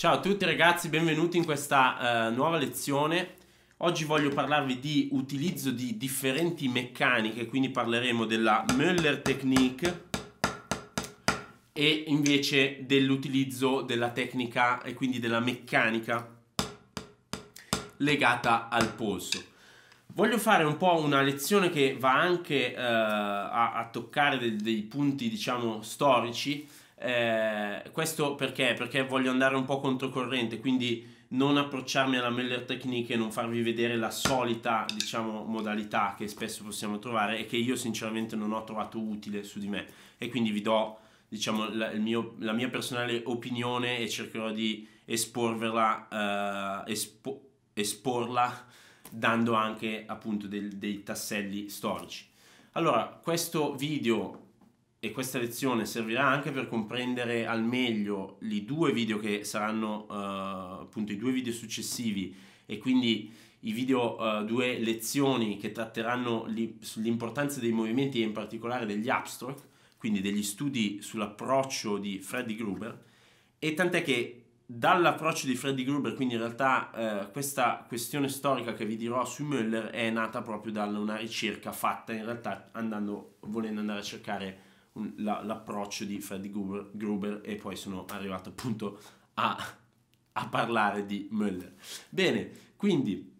Ciao a tutti ragazzi, benvenuti in questa uh, nuova lezione. Oggi voglio parlarvi di utilizzo di differenti meccaniche, quindi parleremo della Müller Technique e invece dell'utilizzo della tecnica e quindi della meccanica legata al polso. Voglio fare un po' una lezione che va anche uh, a, a, toccare dei, dei punti, diciamo, storici eh, questo perché? Perché voglio andare un po' controcorrente, quindi non approcciarmi alla Meller Technique e non farvi vedere la solita, diciamo, modalità che spesso possiamo trovare e che io sinceramente non ho trovato utile su di me. E quindi vi do, diciamo, la, mio, la mia personale opinione e cercherò di esporverla, eh, espo, esporla dando anche appunto del, dei tasselli storici. Allora, questo video e questa lezione servirà anche per comprendere al meglio i due video che saranno eh, appunto i due video successivi e quindi i video, eh, due lezioni che tratteranno li, sull'importanza dei movimenti e in particolare degli abstract, quindi degli studi sull'approccio di Freddy Gruber e tant'è che dall'approccio di Freddy Gruber, quindi in realtà eh, questa questione storica che vi dirò su Müller è nata proprio da una ricerca fatta in realtà andando, volendo andare a cercare la, l'approccio di Freddy Gruber, Gruber, e poi sono arrivato appunto a, a parlare di Müller. Bene, quindi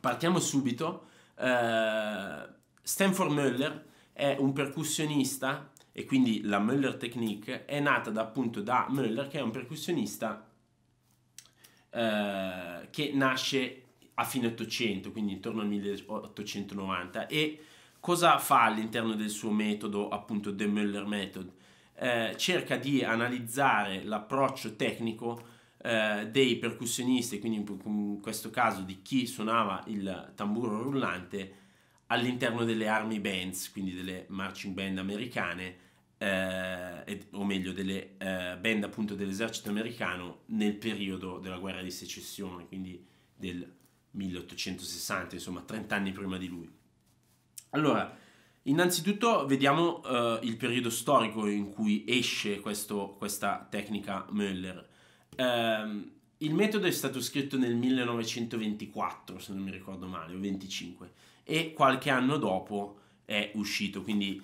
partiamo subito. Uh, Stanford Müller è un percussionista e quindi la Müller Technique è nata da, appunto da Müller che è un percussionista uh, che nasce a fine 800, quindi intorno al 1890 e cosa fa all'interno del suo metodo, appunto, The Muller Method? Eh, cerca di analizzare l'approccio tecnico eh, dei percussionisti, quindi in questo caso di chi suonava il tamburo rullante all'interno delle army bands, quindi delle marching band americane, eh, ed, o meglio delle eh, band appunto dell'esercito americano nel periodo della guerra di secessione, quindi del 1860, insomma 30 anni prima di lui. Allora, innanzitutto vediamo eh, il periodo storico in cui esce questo, questa tecnica Müller. Eh, il metodo è stato scritto nel 1924, se non mi ricordo male, o 25, e qualche anno dopo è uscito, quindi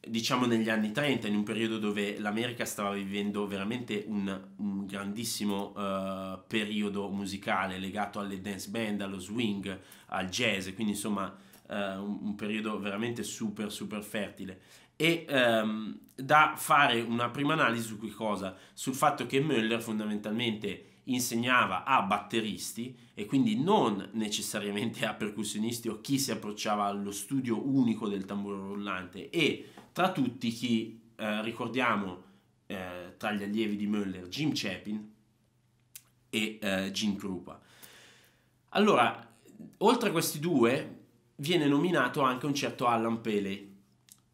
diciamo negli anni 30, in un periodo dove l'America stava vivendo veramente un, un grandissimo uh, periodo musicale legato alle dance band, allo swing, al jazz, quindi insomma eh, un, un, periodo veramente super super fertile e um, da fare una prima analisi su che cosa? Sul fatto che Müller fondamentalmente insegnava a batteristi e quindi non necessariamente a percussionisti o chi si approcciava allo studio unico del tamburo rullante e tra tutti chi eh, ricordiamo eh, tra gli allievi di Müller Jim Chapin e eh, Jim Krupa. Allora, oltre a questi due, viene nominato anche un certo Alan Pele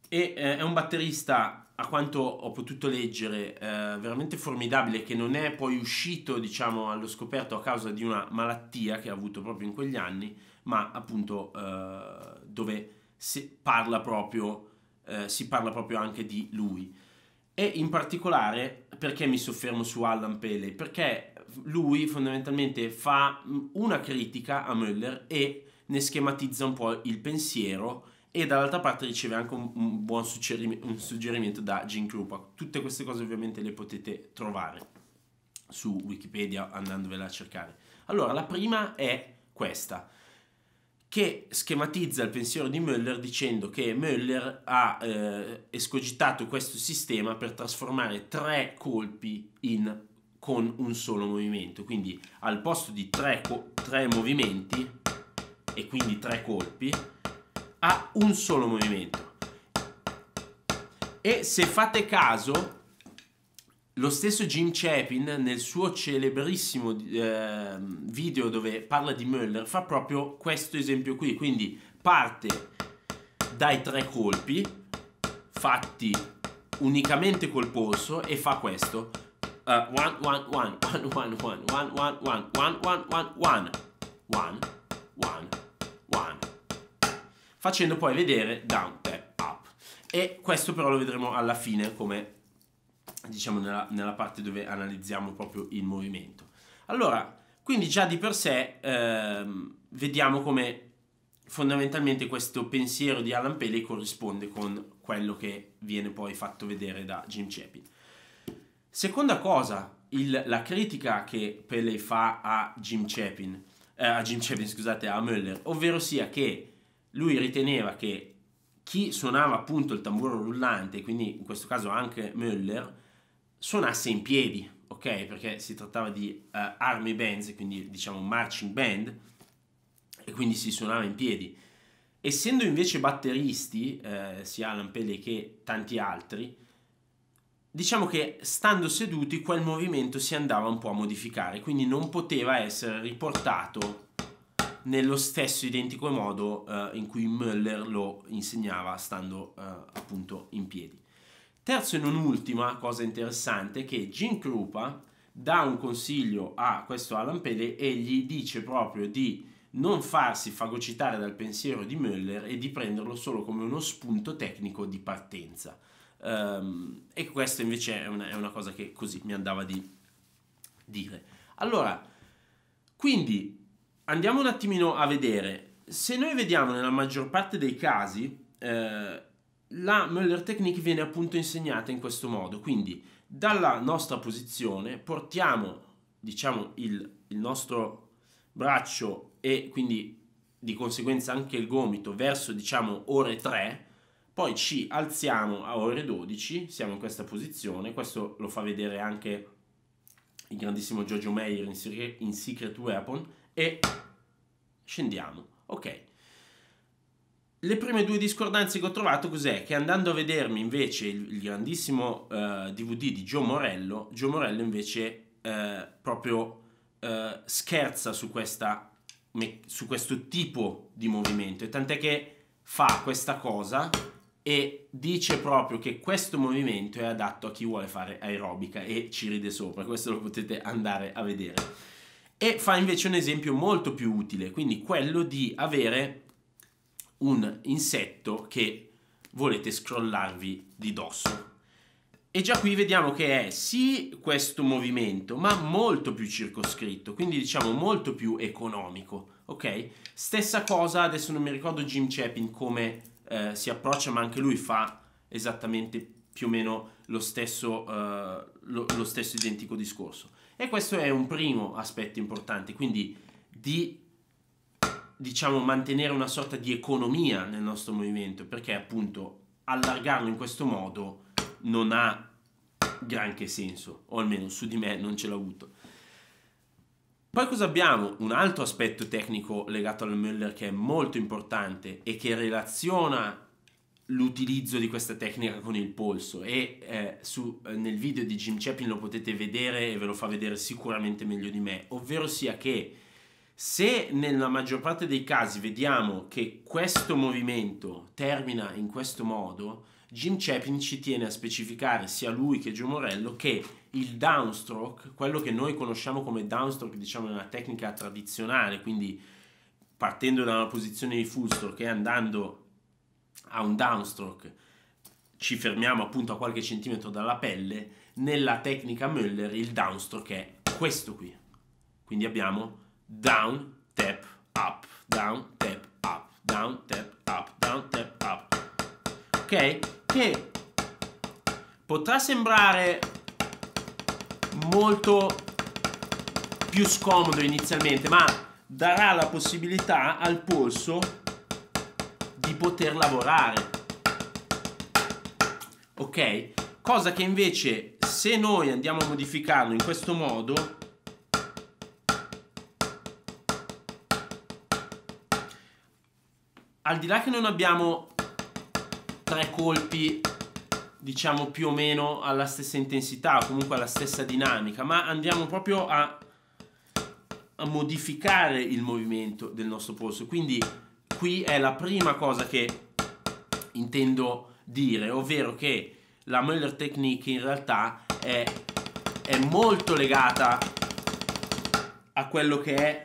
e eh, è un batterista a quanto ho potuto leggere eh, veramente formidabile che non è poi uscito diciamo allo scoperto a causa di una malattia che ha avuto proprio in quegli anni ma appunto eh, dove si parla, proprio, eh, si parla proprio anche di lui e in particolare perché mi soffermo su Alan Pele perché lui fondamentalmente fa mm, una critica a Müller e ne schematizza un po' il pensiero e dall'altra parte riceve anche un, un buon suggerimento, un suggerimento da Gene Krupa. Tutte queste cose ovviamente le potete trovare su Wikipedia andandovela a cercare. Allora, la prima è questa, che schematizza il pensiero di Möller dicendo che Möller ha eh, escogitato questo sistema per trasformare tre colpi in, con un solo movimento. Quindi al posto di tre, tre movimenti e quindi tre colpi a un solo movimento. E se fate caso, lo stesso Jim Chapin nel suo celebrissimo eh, video dove parla di Müller fa proprio questo esempio qui, quindi parte dai tre colpi fatti unicamente col polso e fa questo. 1 1 1 1 1 1 1 1 1 1 1 1 1 1 1 1 1 1 1 1 1 1 1 1 1 1 1 1 1 1 1 1 1 1 1 1 1 1 1 1 1 1 1 1 1 1 1 1 1 1 1 1 1 1 1 1 1 1 1 1 1 1 1 1 1 1 1 1 1 1 1 1 1 1 1 1 1 1 1 1 1 1 1 1 1 1 1 1 1 1 1 1 1 1 1 1 1 1 1 1 1 1 1 1 1 1 1 1 1 1 1 1 1 1 1 1 1 1 1 1 1 1 1 1 1 1 1 1 1 1 1 1 1 1 1 1 1 1 1 1 1 1 1 1 1 1 1 1 1 1 1 1 1 1 1 1 1 1 1 1 1 1 1 1 1 1 1 1 1 1 1 1 1 1 1 1 1 1 1 1 1 1 1 1 1 1 1 1 1 1 1 1 facendo poi vedere down tap up. E questo però lo vedremo alla fine come diciamo nella, nella parte dove analizziamo proprio il movimento. Allora, quindi già di per sé ehm, vediamo come fondamentalmente questo pensiero di Alan Pele corrisponde con quello che viene poi fatto vedere da Jim Chapin. Seconda cosa, il, la critica che Pele fa a Jim Chapin, eh, a Jim Chapin, scusate, a Müller, ovvero sia che lui riteneva che chi suonava appunto il tamburo rullante, quindi in questo caso anche Müller, suonasse in piedi, ok? Perché si trattava di uh, army bands, quindi diciamo marching band, e quindi si suonava in piedi. Essendo invece batteristi, eh, sia Alan Pelle che tanti altri, diciamo che stando seduti quel movimento si andava un po' a modificare, quindi non poteva essere riportato nello stesso identico modo eh, in cui Müller lo insegnava stando eh, appunto in piedi. Terzo e non ultima cosa interessante è che Gene Krupa dà un consiglio a questo Alan Pele e gli dice proprio di non farsi fagocitare dal pensiero di Müller e di prenderlo solo come uno spunto tecnico di partenza. Um, e questa invece è una, è una, cosa che così mi andava di dire. Allora, quindi andiamo un attimino a vedere. Se noi vediamo nella maggior parte dei casi, eh, la Müller Technique viene appunto insegnata in questo modo. Quindi dalla nostra posizione portiamo diciamo il, il nostro braccio e quindi di conseguenza anche il gomito verso diciamo ore 3 poi ci alziamo a ore 12 siamo in questa posizione questo lo fa vedere anche il grandissimo Giorgio Meyer in Secret Weapon e scendiamo. Ok. Le prime due discordanze che ho trovato cos'è? Che andando a vedermi invece il, grandissimo uh, eh, DVD di Gio Morello, Gio Morello invece uh, proprio uh, scherza su, questa, su questo tipo di movimento e tant'è che fa questa cosa e dice proprio che questo movimento è adatto a chi vuole fare aerobica e ci ride sopra, questo lo potete andare a vedere e fa invece un esempio molto più utile, quindi quello di avere un insetto che volete scrollarvi di dosso. E già qui vediamo che è sì questo movimento, ma molto più circoscritto, quindi diciamo molto più economico, ok? Stessa cosa, adesso non mi ricordo Jim Chapin come eh, si approccia, ma anche lui fa esattamente più o meno lo stesso, eh, lo, lo stesso identico discorso. E questo è un primo aspetto importante, quindi di diciamo mantenere una sorta di economia nel nostro movimento, perché appunto allargarlo in questo modo non ha granché senso, o almeno su di me non ce l'ha avuto. Poi cosa abbiamo? Un altro aspetto tecnico legato al Müller che è molto importante e che relaziona l'utilizzo di questa tecnica con il polso e eh, su, eh, nel video di Jim Chaplin lo potete vedere e ve lo fa vedere sicuramente meglio di me, ovvero sia che se nella maggior parte dei casi vediamo che questo movimento termina in questo modo, Jim Chaplin ci tiene a specificare sia lui che Gio Morello che il downstroke, quello che noi conosciamo come downstroke, diciamo nella tecnica tradizionale, quindi partendo da una posizione di fullstroke e andando a un downstroke ci fermiamo appunto a qualche centimetro dalla pelle, nella tecnica Muller il downstroke è questo qui. Quindi abbiamo down, tap, up, down, tap, up, down, tap, up, down, tap, up. Ok? Che potrà sembrare molto più scomodo inizialmente, ma darà la possibilità al polso poter lavorare. Ok? Cosa che invece se noi andiamo a modificarlo in questo modo al di là che non abbiamo tre colpi diciamo più o meno alla stessa intensità o comunque alla stessa dinamica ma andiamo proprio a, a modificare il movimento del nostro polso quindi qui è la prima cosa che intendo dire, ovvero che la Muller Technique in realtà è, è molto legata a quello che è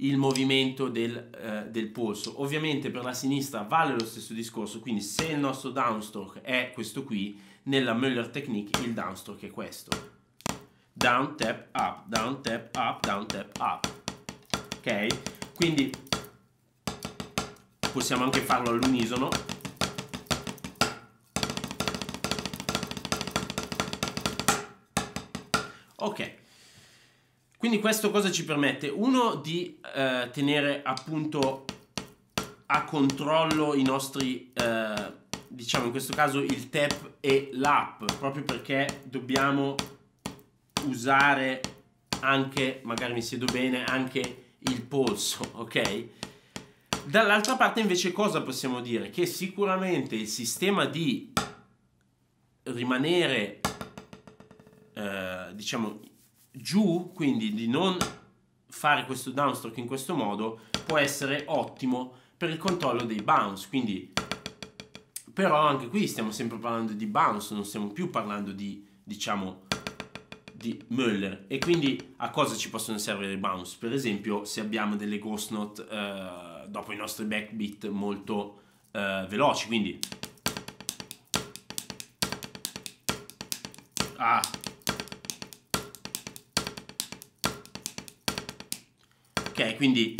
il movimento del, eh, del, polso. Ovviamente per la sinistra vale lo stesso discorso, quindi se il nostro downstroke è questo qui, nella Muller Technique il downstroke è questo. Down, tap, up, down, tap, up, down, tap, up. Ok? Quindi possiamo anche farlo all'unisono. Ok. Quindi questo cosa ci permette? Uno di eh, tenere appunto a controllo i nostri, eh, diciamo in questo caso il tap e l'app, proprio perché dobbiamo usare anche, magari mi siedo bene, anche il polso, ok? Dall'altra parte invece cosa possiamo dire? Che sicuramente il sistema di rimanere, eh, diciamo, giù, quindi di non fare questo downstroke in questo modo, può essere ottimo per il controllo dei bounce. Quindi, però anche qui stiamo sempre parlando di bounce, non stiamo più parlando di, diciamo, di Müller e quindi a cosa ci possono servire i bounce? Per esempio se abbiamo delle ghost note eh, dopo i nostri backbeat molto eh, veloci, quindi... Ah. Ok, quindi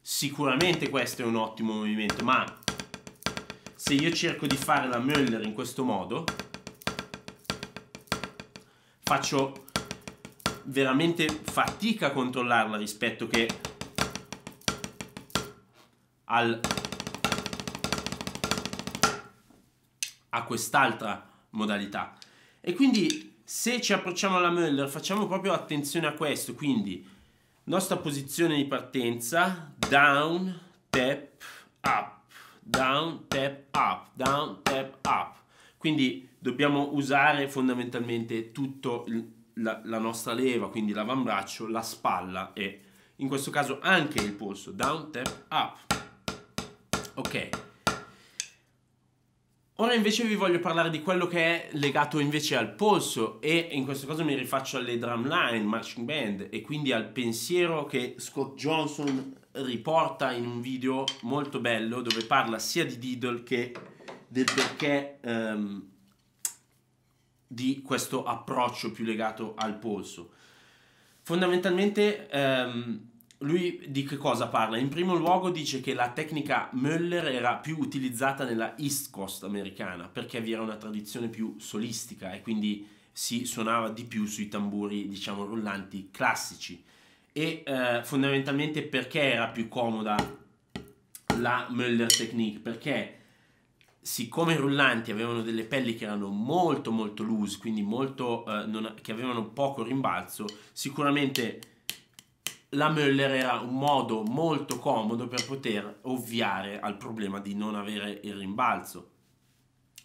sicuramente questo è un ottimo movimento, ma se io cerco di fare la Müller in questo modo, faccio veramente fatica a controllarla rispetto che al a quest'altra modalità. E quindi se ci approcciamo alla Muller facciamo proprio attenzione a questo, quindi nostra posizione di partenza, down, tap, up, down, tap, up, down, tap, up. Quindi dobbiamo usare fondamentalmente tutto il la, la nostra leva, quindi l'avambraccio, la spalla e in questo caso anche il polso, down, tap, up. Ok. Ora invece vi voglio parlare di quello che è legato invece al polso e in questo caso mi rifaccio alle drum line, marching band e quindi al pensiero che Scott Johnson riporta in un video molto bello dove parla sia di diddle che del perché um, di questo approccio più legato al polso. Fondamentalmente ehm, lui di che cosa parla? In primo luogo dice che la tecnica Möller era più utilizzata nella East Coast americana perché vi era una tradizione più solistica e quindi si suonava di più sui tamburi, diciamo, rullanti classici. E eh, fondamentalmente perché era più comoda la Möller Technique? Perché siccome i rullanti avevano delle pelli che erano molto molto loose, quindi molto, eh, non, che avevano poco rimbalzo, sicuramente la Möller era un modo molto comodo per poter ovviare al problema di non avere il rimbalzo.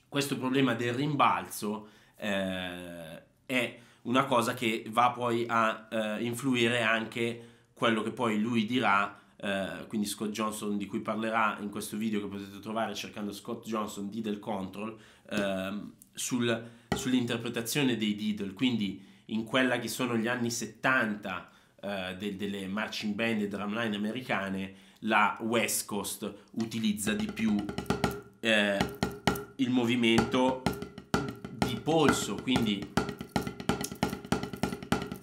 Questo problema del rimbalzo eh, è una cosa che va poi a eh, influire anche quello che poi lui dirà eh, quindi Scott Johnson di cui parlerà in questo video che potete trovare cercando Scott Johnson di del control eh, sul, sull'interpretazione dei Diddle, quindi in quella che sono gli anni 70 eh, de, delle marching band e drumline americane, la West Coast utilizza di più eh, il movimento di polso, quindi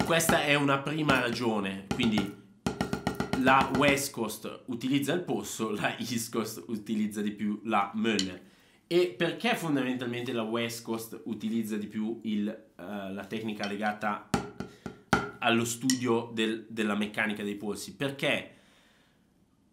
questa è una prima ragione, quindi la West Coast utilizza il Posso, la East Coast utilizza di più la Müller. E perché fondamentalmente la West Coast utilizza di più il, uh, la tecnica legata allo studio del, della meccanica dei polsi? Perché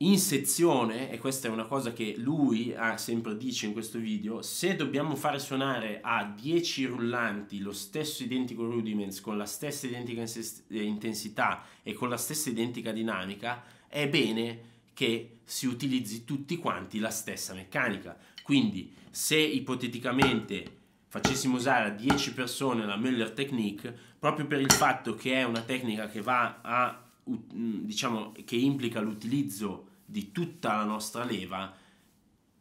in sezione, e questa è una cosa che lui ha sempre dice in questo video, se dobbiamo fare suonare a 10 rullanti lo stesso identico rudiments con la stessa identica eh, intensità e con la stessa identica dinamica, è bene che si utilizzi tutti quanti la stessa meccanica. Quindi se ipoteticamente facessimo usare a 10 persone la Müller Technique, proprio per il fatto che è una tecnica che va a diciamo che implica l'utilizzo di tutta la nostra leva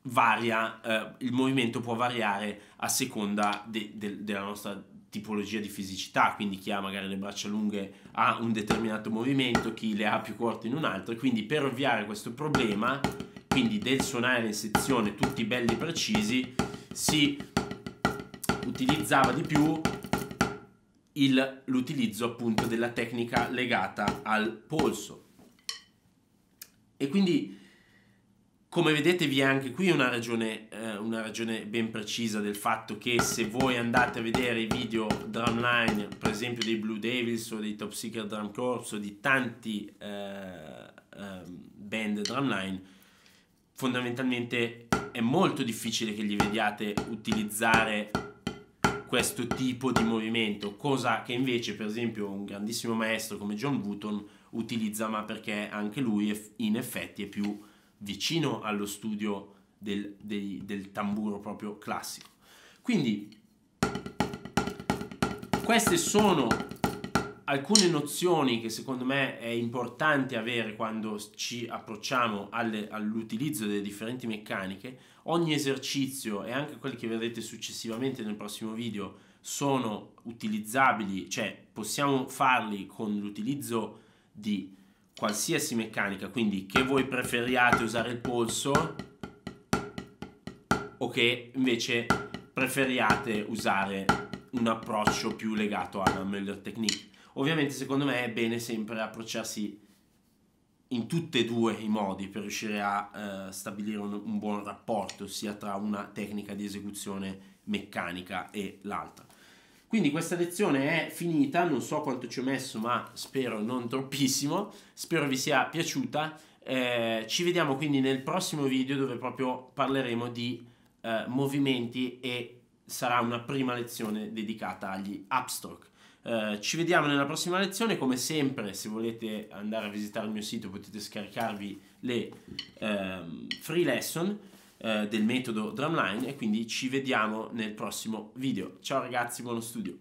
varia, eh, il movimento può variare a seconda de, de, della nostra tipologia di fisicità, quindi chi ha magari le braccia lunghe ha un determinato movimento, chi le ha più corte in un altro, quindi per ovviare a questo problema, quindi del suonare in sezione tutti belli precisi, si utilizzava di più il, l'utilizzo appunto della tecnica legata al polso e quindi, come vedete, vi è anche qui una ragione, eh, una ragione ben precisa del fatto che se voi andate a vedere i video drumline, per esempio dei Blue Devils o dei Top Secret Drum Corps o di tanti eh, eh, band drumline, fondamentalmente è molto difficile che li vediate utilizzare questo tipo di movimento, cosa che invece per esempio un grandissimo maestro come John Wooton utilizza, ma perché anche lui in effetti è più vicino allo studio del, del, del tamburo proprio classico. Quindi queste sono alcune nozioni che secondo me è importante avere quando ci approcciamo all'utilizzo delle differenti meccaniche. Ogni esercizio e anche quelli che vedrete successivamente nel prossimo video sono utilizzabili, cioè possiamo farli con l'utilizzo di qualsiasi meccanica, quindi che voi preferiate usare il polso o che invece preferiate usare un approccio più legato alla miglior technique. Ovviamente secondo me è bene sempre approcciarsi in tutti e due i modi per riuscire a eh, stabilire un, un buon rapporto sia tra una tecnica di esecuzione meccanica e l'altra. Quindi questa lezione è finita, non so quanto ci ho messo, ma spero non troppissimo, spero vi sia piaciuta. Eh, ci vediamo quindi nel prossimo video dove proprio parleremo di eh, movimenti e sarà una prima lezione dedicata agli upstroke. Eh, ci vediamo nella prossima lezione, come sempre se volete andare a visitare il mio sito potete scaricarvi le ehm, free lesson eh, del metodo Drumline e quindi ci vediamo nel prossimo video. Ciao ragazzi, buono studio!